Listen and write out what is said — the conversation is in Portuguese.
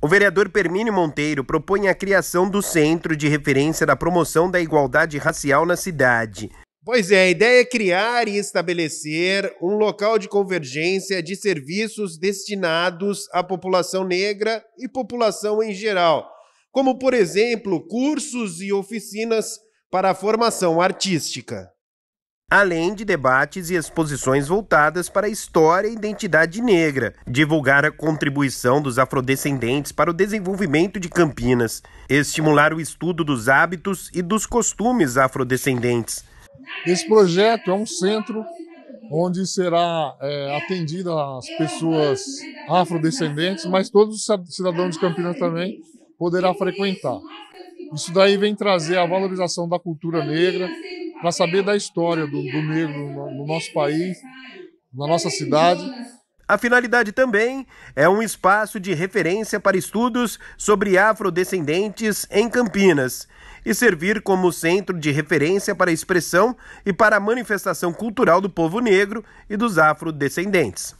O vereador Permínio Monteiro propõe a criação do Centro de Referência da Promoção da Igualdade Racial na cidade. Pois é, a ideia é criar e estabelecer um local de convergência de serviços destinados à população negra e população em geral, como, por exemplo, cursos e oficinas para a formação artística além de debates e exposições voltadas para a história e identidade negra, divulgar a contribuição dos afrodescendentes para o desenvolvimento de Campinas, estimular o estudo dos hábitos e dos costumes afrodescendentes. Esse projeto é um centro onde será é, atendida as pessoas afrodescendentes, mas todos os cidadãos de Campinas também poderá frequentar. Isso daí vem trazer a valorização da cultura negra, para saber da história do, do negro no, no nosso país, na nossa cidade. A finalidade também é um espaço de referência para estudos sobre afrodescendentes em Campinas e servir como centro de referência para a expressão e para a manifestação cultural do povo negro e dos afrodescendentes.